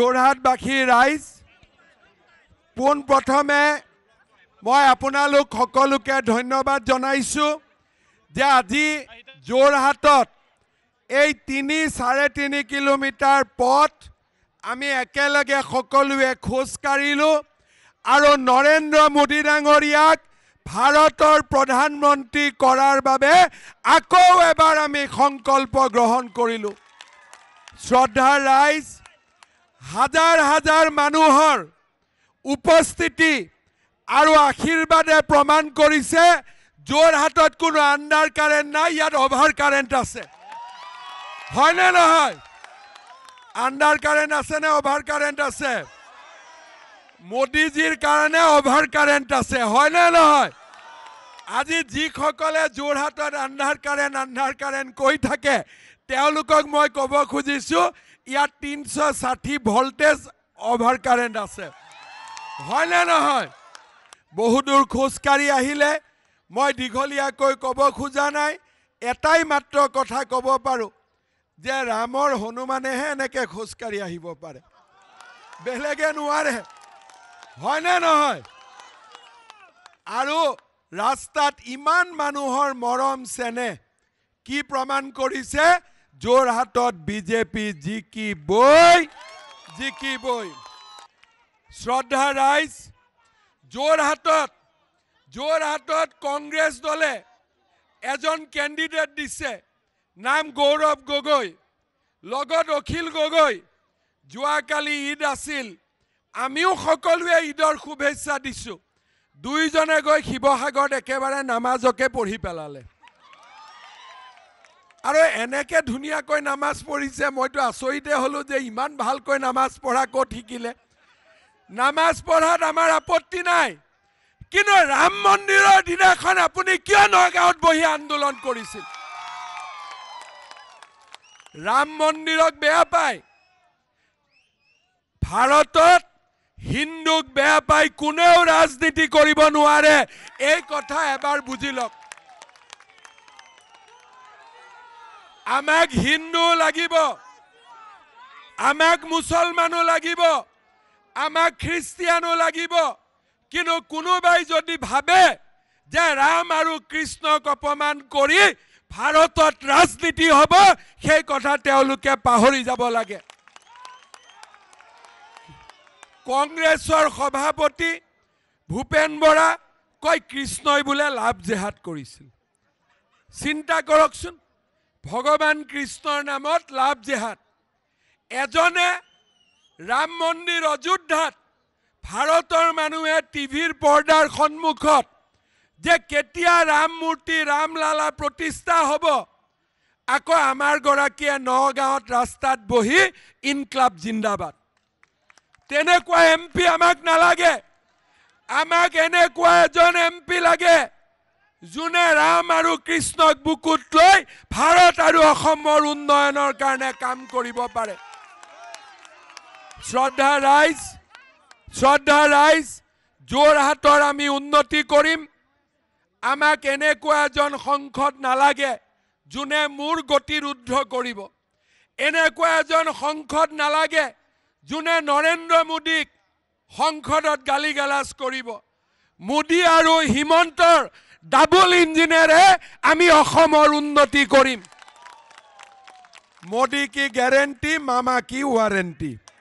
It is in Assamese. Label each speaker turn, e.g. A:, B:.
A: যোৰহাটবাসী ৰাইজ পোনপ্ৰথমে মই আপোনালোক সকলোকে ধন্যবাদ জনাইছোঁ যে আজি যোৰহাটত এই তিনি চাৰে তিনি কিলোমিটাৰ পথ আমি একেলগে সকলোৱে খোজকাঢ়িলোঁ আৰু নৰেন্দ্ৰ মোদী ডাঙৰীয়াক ভাৰতৰ প্ৰধানমন্ত্ৰী কৰাৰ বাবে আকৌ এবাৰ আমি সংকল্প গ্ৰহণ কৰিলোঁ শ্ৰদ্ধাৰ ৰাইজ হাজাৰ হাজাৰ মানুহৰ উপস্থিতি আৰু আশীৰ্বাদে প্ৰমাণ কৰিছে যোৰহাটত কোনো আণ্ডাৰ কাৰেণ্ট নাই ইয়াত অভাৰ কাৰেণ্ট আছে হয়নে নহয় আণ্ডাৰ কাৰেণ্ট আছেনে অভাৰ কাৰেণ্ট আছে মোদীজীৰ কাৰণে অভাৰ কাৰেণ্ট আছে হয়নে নহয় আজি যিসকলে যোৰহাটত আণ্ডাৰ কাৰেণ্ট আণ্ডাৰ কাৰেণ্ট কৈ থাকে তেওঁলোকক মই ক'ব খুজিছোঁ ইয়াত তিনশ ষাঠি ভল্টেজ অভাৰ কাৰেণ্ট আছে হয়নে নহয় বহু দূৰ খোজকাঢ়ি আহিলে মই দীঘলীয়াকৈ ক'ব খোজা নাই এটাই মাত্ৰ কথা ক'ব পাৰোঁ যে ৰামৰ হনুমানেহে এনেকৈ খোজকাঢ়ি আহিব পাৰে বেলেগে নোৱাৰে হয়নে নহয় আৰু ৰাস্তাত ইমান মানুহৰ মৰম চেনেহ কি প্ৰমাণ কৰিছে যোৰহাটত বিজেপি জিকি বৈ জিকি বৈ শ্ৰদ্ধা ৰাইজ যোৰহাটত যোৰহাটত কংগ্ৰেছ দলে এজন কেণ্ডিডেট দিছে নাম গৌৰৱ গগৈ লগত অখিল গগৈ যোৱাকালি ঈদ আছিল আমিও সকলোৱে ঈদৰ শুভেচ্ছা দিছোঁ দুইজনে গৈ শিৱসাগৰত একেবাৰে নামাজকে পঢ়ি পেলালে আৰু এনেকৈ ধুনীয়াকৈ নামাজ পঢ়িছে মইতো আচৰিতে হ'লো যে ইমান ভালকৈ নামাজ পঢ়া ক'ত শিকিলে নামাজ পঢ়াত আমাৰ আপত্তি নাই কিন্তু ৰাম মন্দিৰৰ দিনাখন আপুনি কিয় নগাঁৱত বহি আন্দোলন কৰিছিল ৰাম মন্দিৰক বেয়া পায় ভাৰতত হিন্দুক বেয়া পায় কোনেও ৰাজনীতি কৰিব নোৱাৰে এই কথা এবাৰ বুজি লওক আমাক হিন্দু লাগিব আমাক মুছলমানো লাগিব আমাক খ্ৰীষ্টিয়ানো লাগিব কিন্তু কোনোবাই যদি ভাবে যে ৰাম আৰু কৃষ্ণক অপমান কৰি ভাৰতত ৰাজনীতি হ'ব সেই কথা তেওঁলোকে পাহৰি যাব লাগে কংগ্ৰেছৰ সভাপতি ভূপেন বৰা কয় কৃষ্ণই বোলে লাভ জেহাদ কৰিছিল চিন্তা কৰকচোন ভগৱান কৃষ্ণৰ নামত লাভ জেহাদ এজনে ৰাম মন্দিৰ অযোধ্যাত ভাৰতৰ মানুহে টিভিৰ পৰ্দাৰ সন্মুখত যে কেতিয়া ৰাম মূৰ্তি ৰামলালা প্ৰতিষ্ঠা হ'ব আকৌ আমাৰ গৰাকীয়ে নগাঁৱত ৰাস্তাত বহি ইনক্লাব জিন্দাবাদ তেনেকুৱা এম পি আমাক নালাগে আমাক এনেকুৱা এজন এম পি লাগে যোনে ৰাম আৰু কৃষ্ণক বুকুত লৈ ভাৰত আৰু অসমৰ উন্নয়নৰ কাৰণে কাম কৰিব পাৰে শ্ৰদ্ধা ৰাইজ শ্ৰদ্ধা ৰাইজ যোৰহাটৰ আমি উন্নতি কৰিম আমাক এনেকুৱা এজন সংসদ নালাগে যোনে মোৰ গতি ৰুদ্ধ কৰিব এনেকুৱা এজন সংসদ নালাগে যোনে নৰেন্দ্ৰ মোদীক সংসদত গালি গালাজ কৰিব মোদী আৰু হিমন্তৰ ডাবল ইঞ্জিনিয়ারে আমি অসমৰ উন্নতি কৰিম মোদী কি গেৰেণ্টি মামা কি ৱাৰেণ্টি